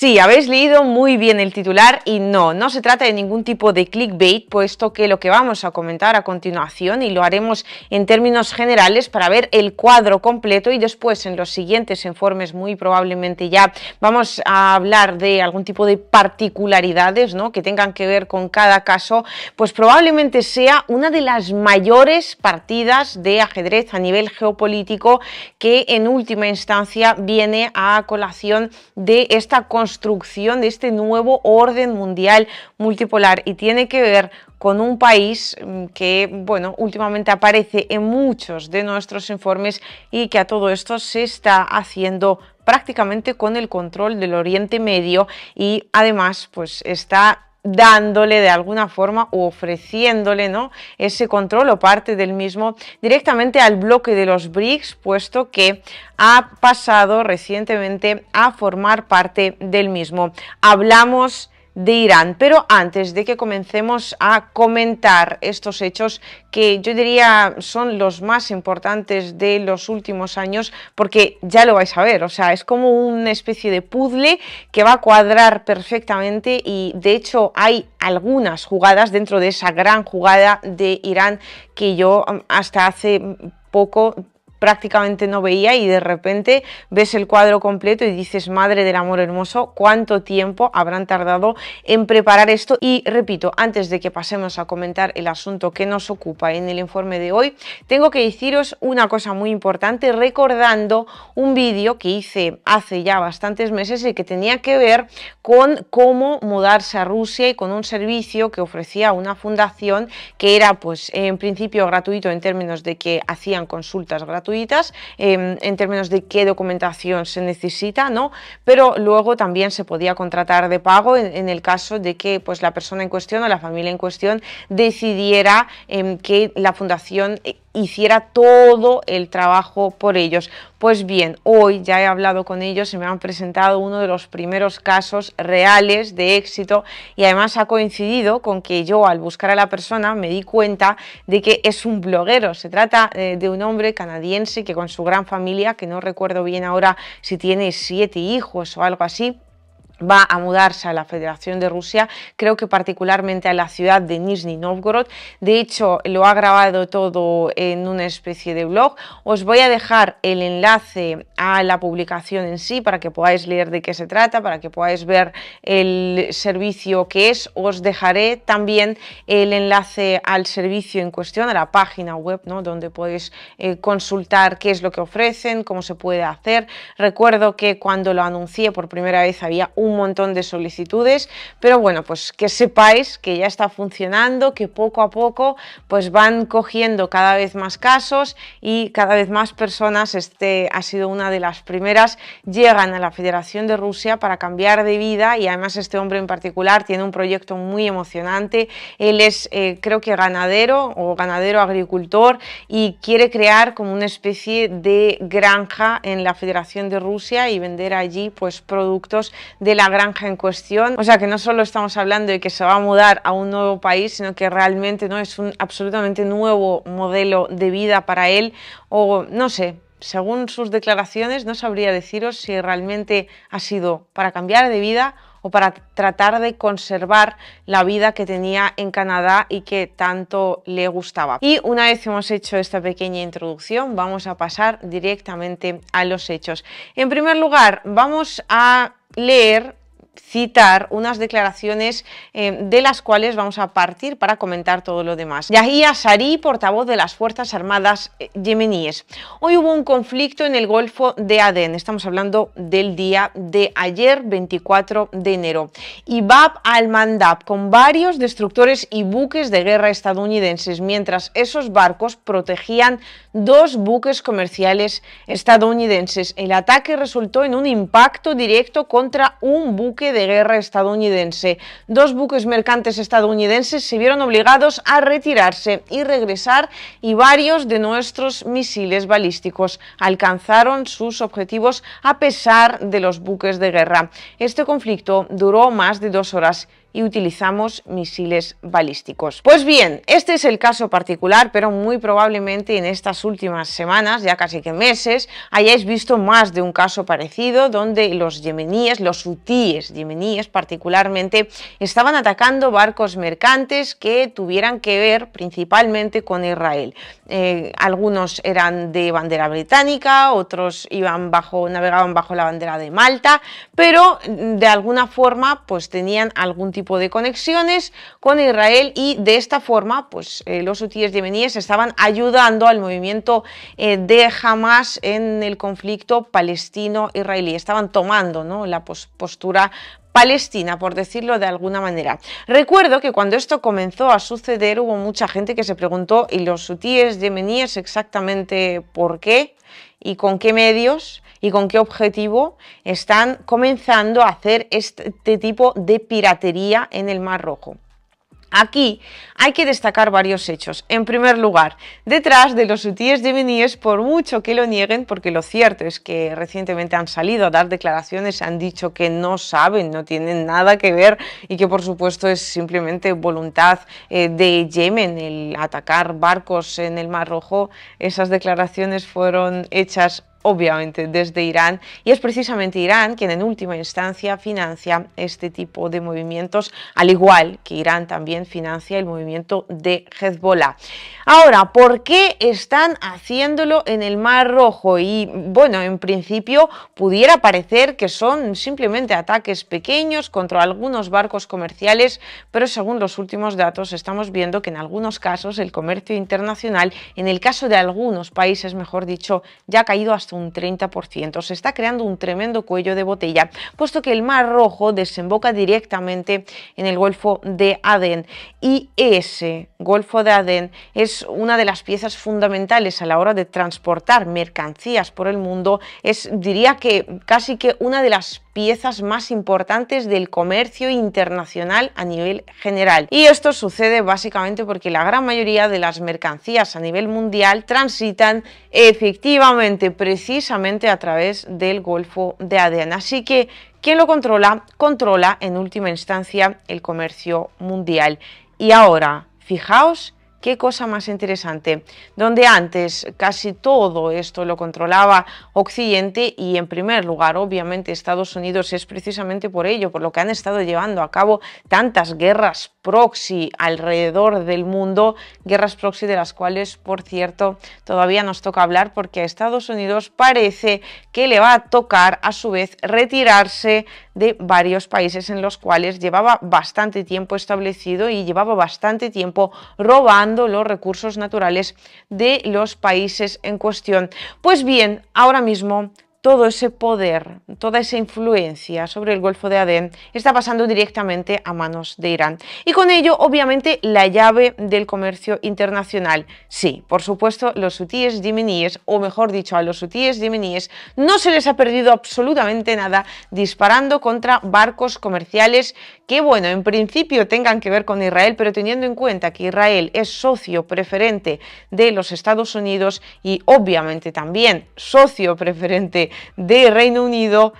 Sí, habéis leído muy bien el titular y no, no se trata de ningún tipo de clickbait, puesto que lo que vamos a comentar a continuación y lo haremos en términos generales para ver el cuadro completo y después en los siguientes informes muy probablemente ya vamos a hablar de algún tipo de particularidades ¿no? que tengan que ver con cada caso, pues probablemente sea una de las mayores partidas de ajedrez a nivel geopolítico que en última instancia viene a colación de esta construcción de este nuevo orden mundial multipolar y tiene que ver con un país mm, que, bueno, últimamente aparece en muchos de nuestros informes y que a todo esto se está haciendo prácticamente con el control del Oriente Medio y además pues está dándole de alguna forma o ofreciéndole ¿no? ese control o parte del mismo directamente al bloque de los BRICS, puesto que ha pasado recientemente a formar parte del mismo. Hablamos de Irán. Pero antes de que comencemos a comentar estos hechos, que yo diría son los más importantes de los últimos años, porque ya lo vais a ver, o sea, es como una especie de puzzle que va a cuadrar perfectamente y de hecho hay algunas jugadas dentro de esa gran jugada de Irán que yo mm, hasta hace poco prácticamente no veía y de repente ves el cuadro completo y dices, madre del amor hermoso, cuánto tiempo habrán tardado en preparar esto. Y repito, antes de que pasemos a comentar el asunto que nos ocupa en el informe de hoy, tengo que deciros una cosa muy importante recordando un vídeo que hice hace ya bastantes meses y que tenía que ver con cómo mudarse a Rusia y con un servicio que ofrecía una fundación que era pues en principio gratuito en términos de que hacían consultas gratuitas gratuitas em, en términos de qué documentación se necesita, ¿no? Pero luego también se podía contratar de pago en, el caso de que pues, la persona en cuestión o la familia en cuestión decidiera em, que la fundación eh, hiciera todo el trabajo por ellos. Pues bien, hoy ya he hablado con ellos, y me han presentado uno de los primeros casos reales de éxito y además ha coincidido con que yo al buscar a la persona me di cuenta de que es un bloguero. Se trata eh, de un hombre canadiense que con su gran familia, que no recuerdo bien ahora si tiene siete hijos o algo así, va a mudarse a la Federación de Rusia, creo que particularmente a la ciudad de Nizhny Novgorod. De hecho, lo ha grabado todo en una especie de blog. Os voy a dejar el enlace a la publicación en sí para que podáis leer de qué se trata, para que podáis ver el servicio que es. Os dejaré también el enlace al servicio en cuestión, a la página web, ¿no? donde podéis eh, consultar qué es lo que ofrecen, cómo se puede hacer. Recuerdo que cuando lo anuncié por primera vez había un montón de solicitudes, pero bueno, pues que sepáis que ya está funcionando, que poco a poco pues van cogiendo cada vez más casos y cada vez más personas, este ha sido una de las primeras, llegan a la Federación de Rusia para cambiar de vida y además este hombre en particular tiene un proyecto muy emocionante, él es eh, creo que ganadero o ganadero agricultor y quiere crear como una especie de granja en la Federación de Rusia y vender allí pues productos de la granja en cuestión. O sea que no solo estamos hablando de que se va a mudar a un nuevo país, sino que realmente no es un absolutamente nuevo modelo de vida para él o no sé, según sus declaraciones, no sabría deciros si realmente ha sido para cambiar de vida o para tratar de conservar la vida que tenía en Canadá y que tanto le gustaba. Y una vez hemos hecho esta pequeña introducción, vamos a pasar directamente a los hechos. En primer lugar, vamos a leer citar unas declaraciones eh, de las cuales vamos a partir para comentar todo lo demás. Yahya Sari, portavoz de las Fuerzas Armadas eh, yemeníes. Hoy hubo un conflicto en el Golfo de Adén, estamos hablando del día de ayer, 24 de enero. Y Bab al-Mandab, con varios destructores y buques de guerra estadounidenses, mientras esos barcos protegían dos buques comerciales estadounidenses. El ataque resultó en un impacto directo contra un buque de guerra estadounidense. Dos buques mercantes estadounidenses se vieron obligados a retirarse y regresar y varios de nuestros misiles balísticos alcanzaron sus objetivos a pesar de los buques de guerra. Este conflicto duró más de dos horas y utilizamos misiles balísticos. Pues bien, este es el caso particular, pero muy probablemente en estas últimas semanas, ya casi que meses, hayáis visto más de un caso parecido donde los yemeníes, los hutíes yemeníes particularmente, estaban atacando barcos mercantes que tuvieran que ver principalmente con Israel. Eh, algunos eran de bandera británica, otros iban bajo, navegaban bajo la bandera de Malta, pero mm, de alguna forma pues tenían algún tipo tipo de conexiones con Israel y de esta forma pues, eh, los hutíes yemeníes estaban ayudando al movimiento eh, de Hamas en el conflicto palestino-israelí, estaban tomando ¿no? la postura Palestina, por decirlo de alguna manera. Recuerdo que cuando esto comenzó a suceder hubo mucha gente que se preguntó, ¿y los hutíes yemeníes exactamente por qué? ¿Y con qué medios? ¿Y con qué objetivo están comenzando a hacer este tipo de piratería en el Mar Rojo? Aquí hay que destacar varios hechos. En primer lugar, detrás de los hutíes yemeníes, por mucho que lo nieguen, porque lo cierto es que recientemente han salido a dar declaraciones, han dicho que no saben, no tienen nada que ver y que por supuesto es simplemente voluntad eh, de Yemen el atacar barcos en el Mar Rojo. Esas declaraciones fueron hechas obviamente desde Irán, y es precisamente Irán quien en última instancia financia este tipo de movimientos, al igual que Irán también financia el movimiento de Hezbollah. Ahora, ¿por qué están haciéndolo en el Mar Rojo? Y bueno, en principio pudiera parecer que son simplemente ataques pequeños contra algunos barcos comerciales, pero según los últimos datos estamos viendo que en algunos casos el comercio internacional, en el caso de algunos países, mejor dicho, ya ha caído hasta un 30%. Se está creando un tremendo cuello de botella, puesto que el Mar Rojo desemboca directamente en el Golfo de Adén y ese Golfo de Adén es una de las piezas fundamentales a la hora de transportar mercancías por el mundo. Es, diría que casi que una de las piezas más importantes del comercio internacional a nivel general. Y esto sucede básicamente porque la gran mayoría de las mercancías a nivel mundial transitan efectivamente precisamente a través del Golfo de Aden. Así que quien lo controla, controla en última instancia el comercio mundial. Y ahora, fijaos qué cosa más interesante, donde antes casi todo esto lo controlaba Occidente y en primer lugar, obviamente, Estados Unidos es precisamente por ello, por lo que han estado llevando a cabo tantas guerras proxy alrededor del mundo, guerras proxy de las cuales, por cierto, todavía nos toca hablar porque a Estados Unidos parece que le va a tocar a su vez retirarse de varios países en los cuales llevaba bastante tiempo establecido y llevaba bastante tiempo robando los recursos naturales de los países en cuestión. Pues bien, ahora mismo todo ese poder, toda esa influencia sobre el Golfo de Adén está pasando directamente a manos de Irán. Y con ello, obviamente, la llave del comercio internacional. Sí, por supuesto, los hutíes yemeníes, o mejor dicho, a los hutíes yemeníes, no se les ha perdido absolutamente nada disparando contra barcos comerciales que, bueno, en principio tengan que ver con Israel, pero teniendo en cuenta que Israel es socio preferente de los Estados Unidos y obviamente también socio preferente de Reino Unido,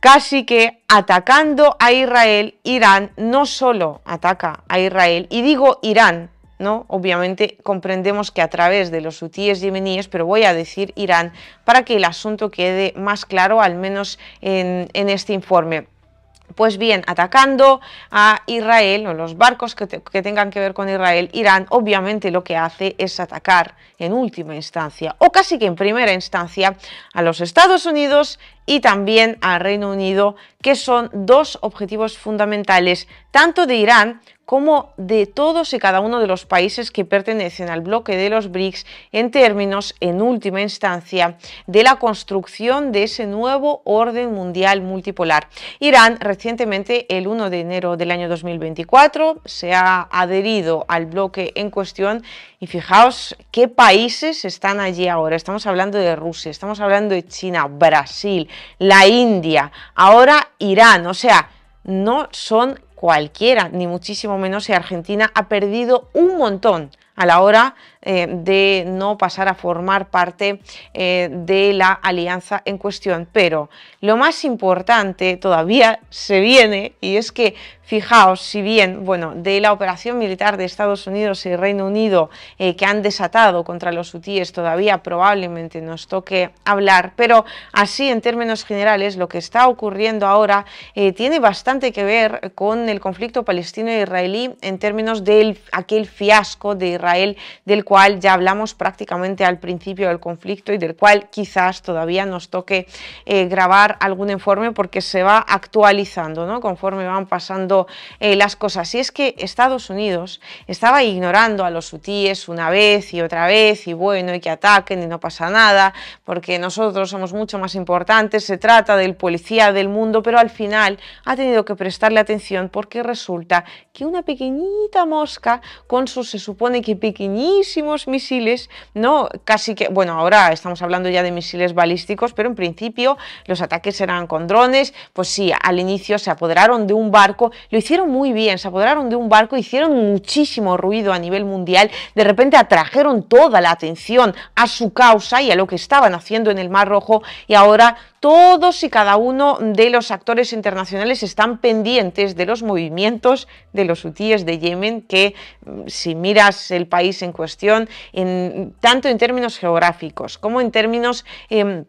casi que atacando a Israel, Irán no solo ataca a Israel, y digo Irán, ¿no? Obviamente comprendemos que a través de los hutíes yemeníes, pero voy a decir Irán para que el asunto quede más claro, al menos en este informe. Pues bien, atacando a Israel o los barcos que, tengan que ver con Israel, Irán obviamente lo que hace es atacar en última instancia o casi que en primera instancia a los Estados Unidos y también al Reino Unido que son dos objetivos fundamentales tanto de Irán como de todos y cada uno de los países que pertenecen al bloque de los BRICS en términos, en última instancia, de la construcción de ese nuevo orden mundial multipolar. Irán recientemente, el 1 de enero del año 2024, se ha adherido al bloque en cuestión y fijaos qué países están allí ahora. Estamos hablando de Rusia, estamos hablando de China, Brasil, la India, ahora Irán. O sea, no son cualquiera, ni muchísimo menos si Argentina ha perdido un montón a la hora eh, de no pasar a formar parte eh, de la alianza en cuestión. Pero lo más importante todavía se viene y es que Fijaos, si bien, bueno, de la operación militar de Estados Unidos y Reino Unido eh, que han desatado contra los hutíes, todavía probablemente nos toque hablar, pero así en términos generales lo que está ocurriendo ahora tiene bastante que ver con el conflicto palestino-israelí en términos de aquel fiasco de Israel del cual ya hablamos prácticamente al principio del conflicto y del cual quizás todavía nos toque eh, grabar algún informe porque se va actualizando ¿no? conforme van pasando eh, las cosas. Y es que Estados Unidos estaba ignorando a los hutíes una vez y otra vez y bueno, y que ataquen y no pasa nada porque nosotros somos mucho más importantes, se trata del policía del mundo, pero al final ha tenido que prestarle atención porque resulta que una pequeñita mosca con su se supone que pequeñísimo misiles, ¿no? Casi que, bueno, ahora estamos hablando ya de misiles balísticos, pero en principio los ataques eran con drones, pues sí, al inicio se apoderaron de un barco, lo hicieron muy bien, se apoderaron de un barco, hicieron muchísimo ruido a nivel mundial, de repente atrajeron toda la atención a su causa y a lo que estaban haciendo en el Mar Rojo y ahora todos y cada uno de los actores internacionales están pendientes de los movimientos de los hutíes de Yemen que mm, si miras el país en cuestión en, tanto en términos geográficos como en términos... Em,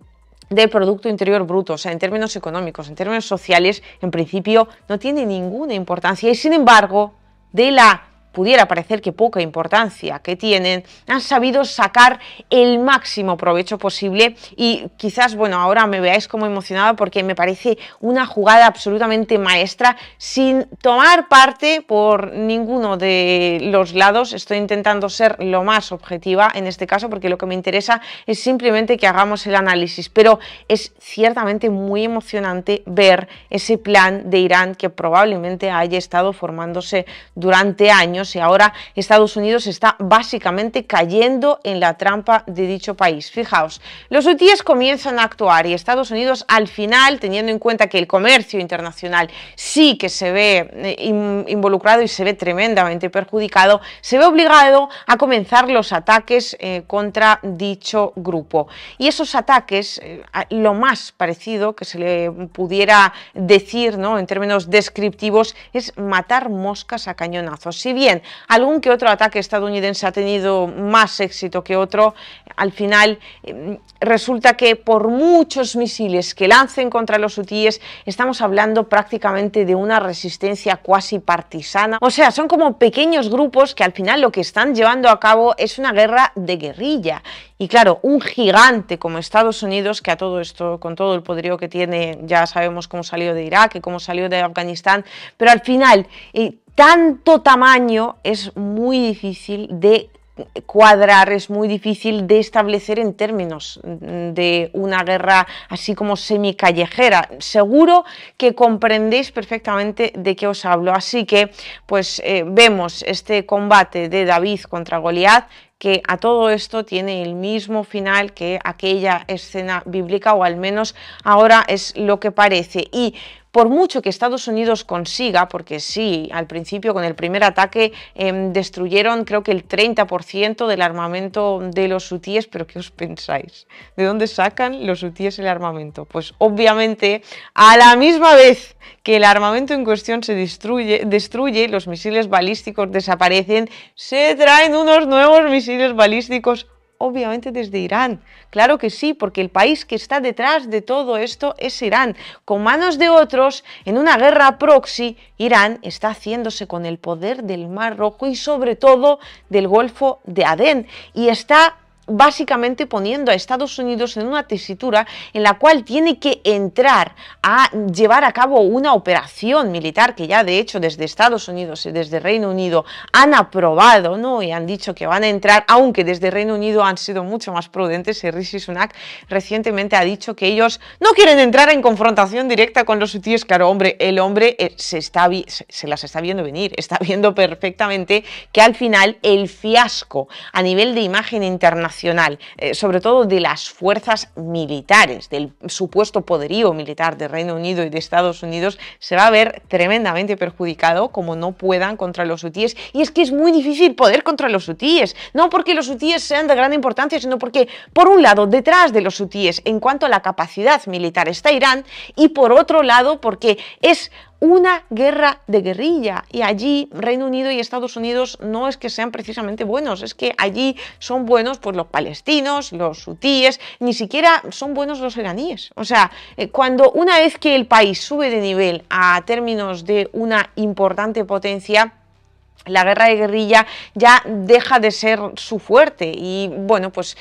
de del Producto Interior Bruto, o sea, en términos económicos, en términos sociales, en principio no tiene ninguna importancia y sin embargo, de la pudiera parecer que poca importancia que tienen, han sabido sacar el máximo provecho posible y quizás, bueno, ahora me veáis como emocionada porque me parece una jugada absolutamente maestra sin tomar parte por ninguno de los lados. Estoy intentando ser lo más objetiva en este caso porque lo que me interesa es simplemente que hagamos el análisis, pero es ciertamente muy emocionante ver ese plan de Irán que probablemente haya estado formándose durante años y ahora Estados Unidos está básicamente cayendo en la trampa de dicho país. Fijaos, los UTIs comienzan a actuar y Estados Unidos al final, teniendo en cuenta que el comercio internacional sí que se ve eh, involucrado y se ve tremendamente perjudicado, se ve obligado a comenzar los ataques eh, contra dicho grupo. Y esos ataques, eh, lo más parecido que se le pudiera decir ¿no? en términos descriptivos, es matar moscas a cañonazos. Si bien Algún que otro ataque estadounidense ha tenido más éxito que otro. Al final em, resulta que por muchos misiles que lancen contra los hutíes, estamos hablando prácticamente de una resistencia cuasi partisana. O sea, son como pequeños grupos que al final lo que están llevando a cabo es una guerra de guerrilla y claro, un gigante como Estados Unidos, que a todo esto, con todo el poderío que tiene, ya sabemos cómo salió de Irak y cómo salió de Afganistán, pero al final, y eh, tanto tamaño es muy difícil de cuadrar, es muy difícil de establecer en términos de una guerra así como semicallejera. Seguro que comprendéis perfectamente de qué os hablo. Así que pues eh, vemos este combate de David contra Goliat que a todo esto tiene el mismo final que aquella escena bíblica o al menos ahora es lo que parece. Y por mucho que Estados Unidos consiga, porque sí, al principio con el primer ataque em, destruyeron creo que el 30% del armamento de los hutíes, pero ¿qué os pensáis? ¿De dónde sacan los hutíes el armamento? Pues obviamente a la misma vez que el armamento en cuestión se destruye, destruye los misiles balísticos desaparecen, se traen unos nuevos misiles balísticos obviamente desde Irán. Claro que sí, porque el país que está detrás de todo esto es Irán. Con manos de otros, en una guerra proxy, Irán está haciéndose con el poder del Mar Rojo y sobre todo del Golfo de Adén y está básicamente poniendo a Estados Unidos en una tesitura en la cual tiene que entrar a llevar a cabo una operación militar que ya de hecho desde Estados Unidos y desde Reino Unido han aprobado ¿no? y han dicho que van a entrar, aunque desde Reino Unido han sido mucho más prudentes y Rishi Sunak recientemente ha dicho que ellos no quieren entrar en confrontación directa con los hutíes, claro, hombre, el hombre eh, se, está se las está viendo venir, está viendo perfectamente que al final el fiasco a nivel de imagen internacional nacional, eh, sobre todo de las fuerzas militares, del supuesto poderío militar de Reino Unido y de Estados Unidos, se va a ver tremendamente perjudicado como no puedan contra los hutíes. Y es que es muy difícil poder contra los hutíes, no porque los hutíes sean de gran importancia, sino porque, por un lado, detrás de los hutíes, en cuanto a la capacidad militar está Irán, y por otro lado, porque es una guerra de guerrilla. Y allí Reino Unido y Estados Unidos no es que sean precisamente buenos, es que allí son buenos pues, los palestinos, los hutíes, ni siquiera son buenos los iraníes. O sea, eh, cuando una vez que el país sube de nivel a términos de una importante potencia, la guerra de guerrilla ya deja de ser su fuerte y bueno, pues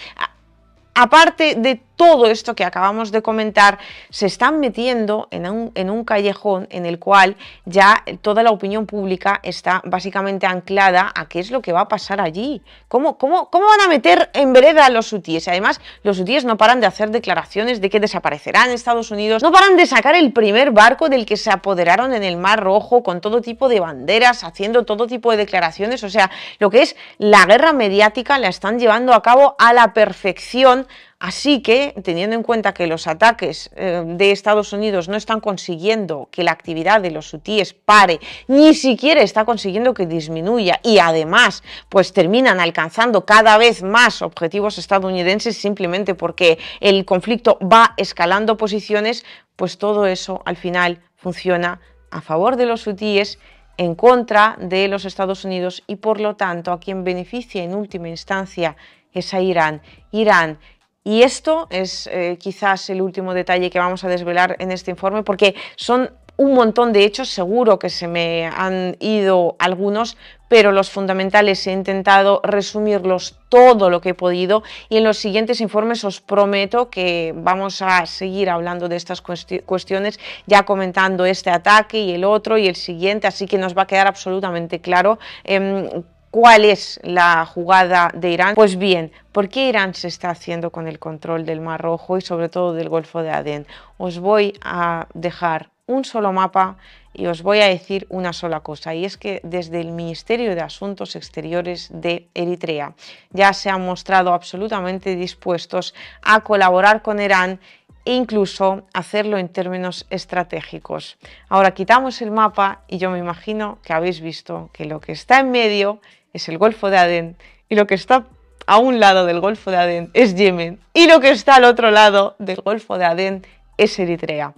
aparte de todo esto que acabamos de comentar se están metiendo en un, callejón en el cual ya toda la opinión pública está básicamente anclada a qué es lo que va a pasar allí. ¿Cómo, cómo, cómo van a meter en vereda a los hutíes? Además, los hutíes no paran de hacer declaraciones de que desaparecerán Estados Unidos, no paran de sacar el primer barco del que se apoderaron en el Mar Rojo con todo tipo de banderas, haciendo todo tipo de declaraciones. O sea, lo que es la guerra mediática la están llevando a cabo a la perfección Así que, teniendo en cuenta que los ataques eh, de Estados Unidos no están consiguiendo que la actividad de los hutíes pare, ni siquiera está consiguiendo que disminuya y además pues terminan alcanzando cada vez más objetivos estadounidenses simplemente porque el conflicto va escalando posiciones, pues todo eso al final funciona a favor de los hutíes en contra de los Estados Unidos y por lo tanto a quien beneficia en última instancia es a Irán. Irán y esto es eh, quizás el último detalle que vamos a desvelar en este informe, porque son un montón de hechos, seguro que se me han ido algunos, pero los fundamentales he intentado resumirlos todo lo que he podido y en los siguientes informes os prometo que vamos a seguir hablando de estas cuestiones, ya comentando este ataque y el otro y el siguiente, así que nos va a quedar absolutamente claro. Em, ¿Cuál es la jugada de Irán? Pues bien, ¿por qué Irán se está haciendo con el control del Mar Rojo y sobre todo del Golfo de Adén? Os voy a dejar un solo mapa y os voy a decir una sola cosa, y es que desde el Ministerio de Asuntos Exteriores de Eritrea ya se han mostrado absolutamente dispuestos a colaborar con Irán e incluso hacerlo en términos estratégicos. Ahora quitamos el mapa y yo me imagino que habéis visto que lo que está en medio es el Golfo de Adén y lo que está a un lado del Golfo de Adén es Yemen y lo que está al otro lado del Golfo de Adén es Eritrea.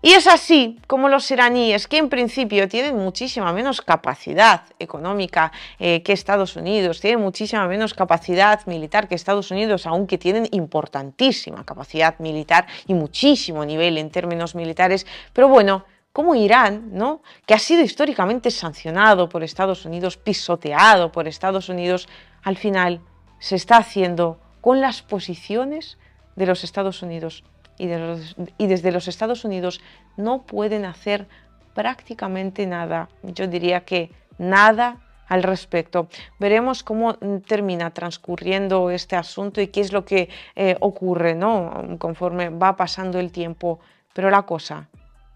Y es así como los iraníes, que en principio tienen muchísima menos capacidad económica eh, que Estados Unidos, tienen muchísima menos capacidad militar que Estados Unidos, aunque tienen importantísima capacidad militar y muchísimo nivel en términos militares, pero bueno, como Irán, ¿no? que ha sido históricamente sancionado por Estados Unidos, pisoteado por Estados Unidos, al final se está haciendo con las posiciones de los Estados Unidos. Y, desde los Estados Unidos no pueden hacer prácticamente nada, yo diría que nada al respecto. Veremos cómo termina transcurriendo este asunto y qué es lo que eh, ocurre ¿no? conforme va pasando el tiempo, pero la cosa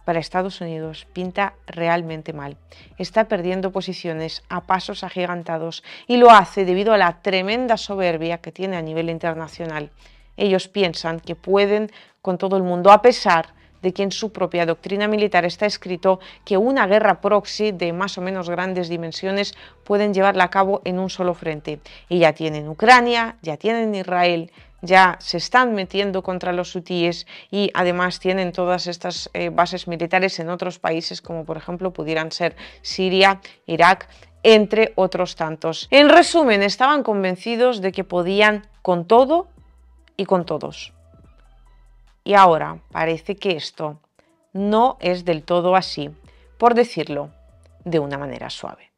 para Estados Unidos pinta realmente mal. Está perdiendo posiciones a pasos agigantados y lo hace debido a la tremenda soberbia que tiene a nivel internacional. Ellos piensan que pueden con todo el mundo, a pesar de que en su propia doctrina militar está escrito que una guerra proxy de más o menos grandes dimensiones pueden llevarla a cabo en un solo frente. Y ya tienen Ucrania, ya tienen Israel, ya se están metiendo contra los hutíes y además tienen todas estas eh, bases militares en otros países como por ejemplo pudieran ser Siria, Irak, entre otros tantos. En resumen, estaban convencidos de que podían con todo y con todos. Y ahora parece que esto no es del todo así, por decirlo de una manera suave.